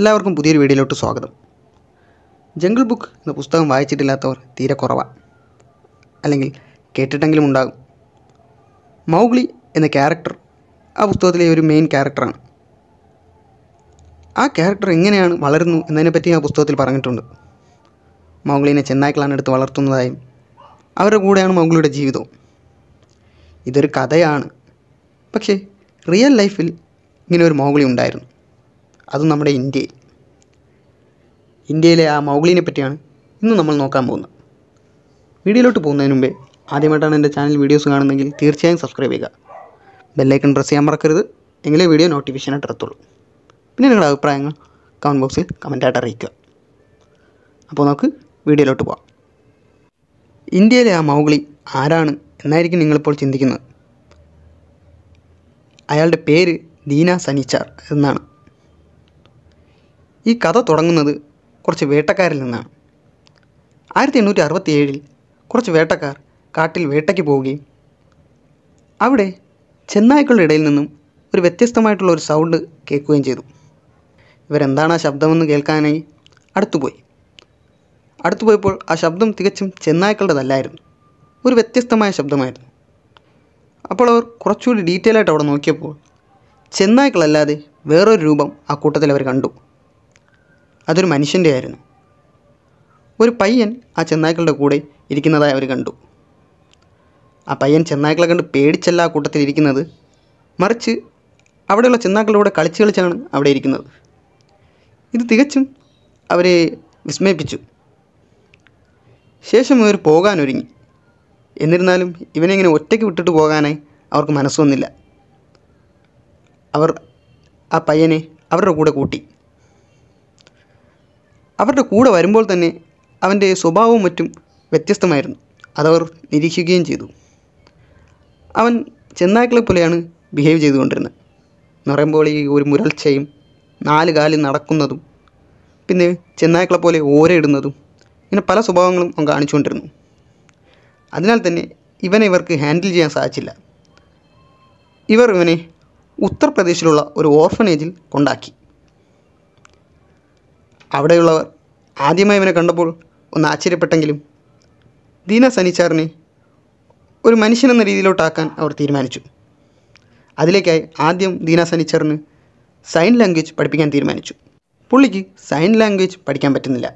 എല്ലാവർക്കും പുതിയൊരു വീഡിയോയിലോട്ട് സ്വാഗതം ജംഗിൾ ബുക്ക് എന്ന പുസ്തകം വായിച്ചിട്ടില്ലാത്തവർ തീരെ കുറവാണ് അല്ലെങ്കിൽ കേട്ടിട്ടെങ്കിലും ഉണ്ടാകും മൗഗ്ലി എന്ന ക്യാരക്ടർ ആ പുസ്തകത്തിലെ ഒരു മെയിൻ ക്യാരക്ടറാണ് ആ ക്യാരക്ടർ എങ്ങനെയാണ് വളരുന്നു എന്നതിനെപ്പറ്റി ആ പുസ്തകത്തിൽ പറഞ്ഞിട്ടുണ്ട് മൗഗ്ലിനെ ചെന്നായ്ക്കളാണ് എടുത്ത് വളർത്തുന്നതായും അവരുടെ കൂടെയാണ് മൗഗ്ലിയുടെ ജീവിതവും ഇതൊരു കഥയാണ് പക്ഷേ റിയൽ ലൈഫിൽ ഇങ്ങനെ ഒരു മൗഗ്ലി ഉണ്ടായിരുന്നു അത് നമ്മുടെ ഇന്ത്യയിൽ ഇന്ത്യയിലെ ആ മൗഗ്ലിനെ പറ്റിയാണ് ഇന്ന് നമ്മൾ നോക്കാൻ പോകുന്നത് വീഡിയോയിലോട്ട് പോകുന്നതിന് മുമ്പേ ആദ്യമായിട്ടാണ് എൻ്റെ ചാനൽ വീഡിയോസ് കാണുന്നതെങ്കിൽ തീർച്ചയായും സബ്സ്ക്രൈബ് ചെയ്യുക ബെല്ലൈക്കൺ പ്രസ് ചെയ്യാൻ മറക്കരുത് എങ്കിലേ വീഡിയോ നോട്ടിഫിക്കേഷനായിട്ട് എത്തത്തുള്ളൂ പിന്നെ നിങ്ങളുടെ അഭിപ്രായങ്ങൾ കമൻറ്റ് ബോക്സിൽ കമൻറ്റായിട്ട് അറിയിക്കുക അപ്പോൾ നമുക്ക് വീഡിയോയിലോട്ട് പോകാം ഇന്ത്യയിലെ ആ മൗഗ്ലി ആരാണ് എന്നായിരിക്കും നിങ്ങളിപ്പോൾ ചിന്തിക്കുന്നത് അയാളുടെ പേര് ദീന സനിച്ചാർ എന്നാണ് ഈ കഥ തുടങ്ങുന്നത് കുറച്ച് വേട്ടക്കാരിൽ നിന്നാണ് ആയിരത്തി എണ്ണൂറ്റി അറുപത്തി ഏഴിൽ കുറച്ച് വേട്ടക്കാർ കാട്ടിൽ വേട്ടയ്ക്ക് പോവുകയും അവിടെ ചെന്നായ്ക്കളുടെ ഇടയിൽ നിന്നും ഒരു വ്യത്യസ്തമായിട്ടുള്ള ഒരു സൗണ്ട് കേൾക്കുകയും ചെയ്തു ഇവരെന്താണ് ആ ശബ്ദമെന്ന് കേൾക്കാനായി അടുത്തുപോയി അടുത്തു പോയപ്പോൾ ആ ശബ്ദം തികച്ചും ചെന്നായ്ക്കളുടേതല്ലായിരുന്നു ഒരു വ്യത്യസ്തമായ ശബ്ദമായിരുന്നു അപ്പോൾ അവർ കുറച്ചുകൂടി ഡീറ്റെയിൽ ആയിട്ട് അവിടെ നോക്കിയപ്പോൾ ചെന്നായ്ക്കളല്ലാതെ വേറൊരു രൂപം ആ കൂട്ടത്തിൽ അവർ കണ്ടു അതൊരു മനുഷ്യൻ്റെ ആയിരുന്നു ഒരു പയ്യൻ ആ ചെന്നായ്ക്കളുടെ കൂടെ ഇരിക്കുന്നതായി അവർ കണ്ടു ആ പയ്യൻ ചെന്നായ്ക്കളെ കണ്ട് പേടിച്ചല്ല ആ കൂട്ടത്തിൽ ഇരിക്കുന്നത് മറിച്ച് അവിടെയുള്ള ചെന്നാക്കളുടെ കളിച്ച് കളിച്ചാണ് അവിടെ ഇരിക്കുന്നത് ഇത് തികച്ചും അവരെ വിസ്മയിപ്പിച്ചു ശേഷം ഇവർ പോകാനൊരുങ്ങി എന്നിരുന്നാലും ഇവനെങ്ങനെ ഒറ്റയ്ക്ക് വിട്ടിട്ട് പോകാനായി അവർക്ക് മനസ്സൊന്നില്ല അവർ ആ പയ്യനെ അവരുടെ കൂടെ കൂട്ടി അവരുടെ കൂടെ വരുമ്പോൾ തന്നെ അവൻ്റെ സ്വഭാവവും മറ്റും വ്യത്യസ്തമായിരുന്നു അതവർ നിരീക്ഷിക്കുകയും ചെയ്തു അവൻ ചെന്നായ്ക്കളെ പോലെയാണ് ബിഹേവ് ചെയ്തുകൊണ്ടിരുന്നത് എന്ന് പറയുമ്പോൾ ഈ ഒരു മുരൾച്ചയും നാല് കാലിൽ നടക്കുന്നതും പിന്നെ ചെന്നായ്ക്കളെ പോലെ ഓരയിടുന്നതും ഇങ്ങനെ പല സ്വഭാവങ്ങളും അവൻ കാണിച്ചുകൊണ്ടിരുന്നു അതിനാൽ തന്നെ ഇവനെ ഇവർക്ക് ഹാൻഡിൽ ചെയ്യാൻ സാധിച്ചില്ല ഇവർ ഇവനെ ഉത്തർപ്രദേശിലുള്ള ഒരു ഓർഫനേജിൽ കൊണ്ടാക്കി അവിടെയുള്ളവർ ആദ്യമായി ഇവനെ കണ്ടപ്പോൾ ഒന്ന് ആശ്ചര്യപ്പെട്ടെങ്കിലും ദീന സനിച്ചാറിനെ ഒരു മനുഷ്യനെന്ന രീതിയിലോട്ടാക്കാൻ അവർ തീരുമാനിച്ചു അതിലേക്കായി ആദ്യം ദീന സനിച്ചാറിന് സൈൻ ലാംഗ്വേജ് പഠിപ്പിക്കാൻ തീരുമാനിച്ചു പുള്ളിക്ക് സൈൻ ലാംഗ്വേജ് പഠിക്കാൻ പറ്റുന്നില്ല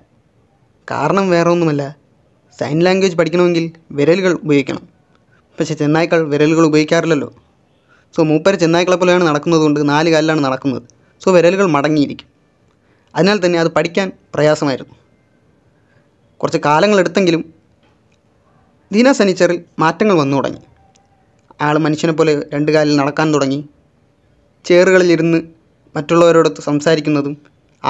കാരണം വേറെ ഒന്നുമല്ല സൈൻ ലാംഗ്വേജ് പഠിക്കണമെങ്കിൽ വിരലുകൾ ഉപയോഗിക്കണം പക്ഷേ ചെന്നായ്ക്കൾ വിരലുകൾ ഉപയോഗിക്കാറില്ലല്ലോ സോ മൂപ്പര് ചെന്നായ്ക്കളെ പോലെയാണ് കൊണ്ട് നാല് കാലിലാണ് നടക്കുന്നത് സോ വിരലുകൾ മടങ്ങിയിരിക്കും അതിനാൽ തന്നെ അത് പഠിക്കാൻ പ്രയാസമായിരുന്നു കുറച്ച് കാലങ്ങളെടുത്തെങ്കിലും ദീന സനിച്ചറിൽ മാറ്റങ്ങൾ വന്നു തുടങ്ങി അയാൾ മനുഷ്യനെ പോലെ രണ്ട് കാലിൽ നടക്കാൻ തുടങ്ങി ചേറുകളിലിരുന്ന് മറ്റുള്ളവരോടൊത്ത് സംസാരിക്കുന്നതും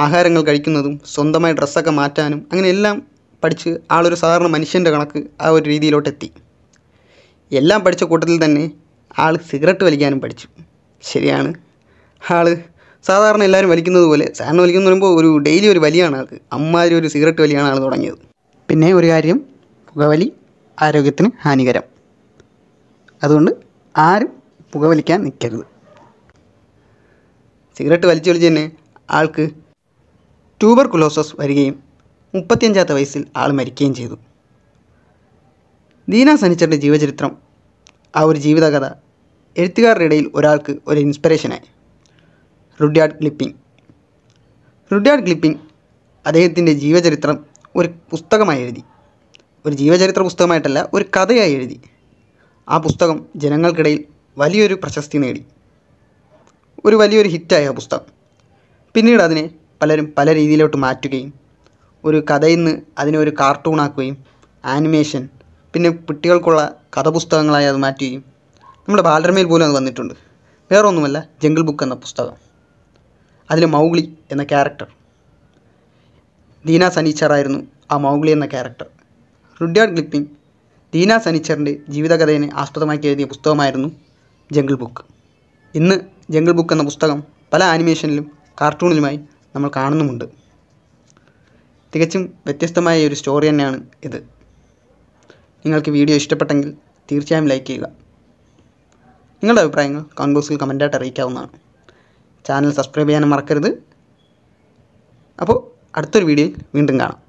ആഹാരങ്ങൾ കഴിക്കുന്നതും സ്വന്തമായി ഡ്രസ്സൊക്കെ മാറ്റാനും അങ്ങനെയെല്ലാം എല്ലാം പഠിച്ച് ആളൊരു സാധാരണ മനുഷ്യൻ്റെ കണക്ക് ആ ഒരു രീതിയിലോട്ടെത്തി എല്ലാം പഠിച്ച കൂട്ടത്തിൽ തന്നെ ആൾ സിഗരറ്റ് വലിക്കാനും പഠിച്ചു ശരിയാണ് ആൾ സാധാരണ എല്ലാവരും വലിക്കുന്നത് പോലെ സാറിന് വലിക്കുന്ന പറയുമ്പോൾ ഒരു ഡെയിലി ഒരു വലിയാണ് ആൾക്ക് അമ്മാതിരി ഒരു സിഗരറ്റ് വലിയാണ് ആൾ തുടങ്ങിയത് പിന്നെ ഒരു കാര്യം പുകവലി ആരോഗ്യത്തിന് ഹാനികരം അതുകൊണ്ട് ആരും പുകവലിക്കാൻ നിൽക്കരുത് സിഗരറ്റ് വലിച്ചു വലിച്ച് തന്നെ ആൾക്ക് ട്യൂബർ കുലോസസ് വരികയും മുപ്പത്തിയഞ്ചാമത്തെ വയസ്സിൽ ആൾ മരിക്കുകയും ചെയ്തു ദീന സനിച്ചറിൻ്റെ ജീവചരിത്രം ആ ഒരു ജീവിതകഥ എഴുത്തുകാരുടെ ഇടയിൽ ഒരാൾക്ക് ഒരു ഇൻസ്പിറേഷനായി റുഡ്യാർഡ് ക്ലിപ്പിംഗ് റുഡ്യാർഡ് ക്ലിപ്പിംഗ് അദ്ദേഹത്തിൻ്റെ ജീവചരിത്രം ഒരു പുസ്തകമായി എഴുതി ഒരു ജീവചരിത്ര പുസ്തകമായിട്ടല്ല ഒരു കഥയായി എഴുതി ആ പുസ്തകം ജനങ്ങൾക്കിടയിൽ വലിയൊരു പ്രശസ്തി നേടി ഒരു വലിയൊരു ഹിറ്റായ ആ പുസ്തകം പിന്നീട് അതിനെ പലരും പല രീതിയിലോട്ട് മാറ്റുകയും ഒരു കഥയിൽ നിന്ന് അതിനെ ഒരു കാർട്ടൂണാക്കുകയും ആനിമേഷൻ പിന്നെ കുട്ടികൾക്കുള്ള കഥ പുസ്തകങ്ങളായി അത് മാറ്റുകയും നമ്മുടെ ബാലരമയിൽ പോലും അത് വന്നിട്ടുണ്ട് വേറൊന്നുമല്ല ജംഗിൾ ബുക്ക് എന്ന പുസ്തകം അതിൽ മൗഗ്ലി എന്ന ക്യാരക്ടർ ദീന സനീച്ചറായിരുന്നു ആ മൗഗ്ലി എന്ന ക്യാരക്ടർ റുഡ്യാർഡ് ഗ്ലിപ്പിംഗ് ദീന സനീച്ചറിൻ്റെ ജീവിതകഥയെ ആസ്പദമാക്കി എഴുതിയ പുസ്തകമായിരുന്നു ജംഗിൾ ബുക്ക് ഇന്ന് ജംഗിൾ ബുക്ക് എന്ന പുസ്തകം പല ആനിമേഷനിലും കാർട്ടൂണിലുമായി നമ്മൾ കാണുന്നുമുണ്ട് തികച്ചും വ്യത്യസ്തമായ ഒരു സ്റ്റോറി തന്നെയാണ് ഇത് നിങ്ങൾക്ക് വീഡിയോ ഇഷ്ടപ്പെട്ടെങ്കിൽ തീർച്ചയായും ലൈക്ക് ചെയ്യുക നിങ്ങളുടെ അഭിപ്രായങ്ങൾ ബോക്സിൽ കമൻ്റായിട്ട് അറിയിക്കാവുന്നതാണ് ചാനൽ സബ്സ്ക്രൈബ് ചെയ്യാനും മറക്കരുത് അപ്പോൾ അടുത്തൊരു വീഡിയോയിൽ വീണ്ടും കാണാം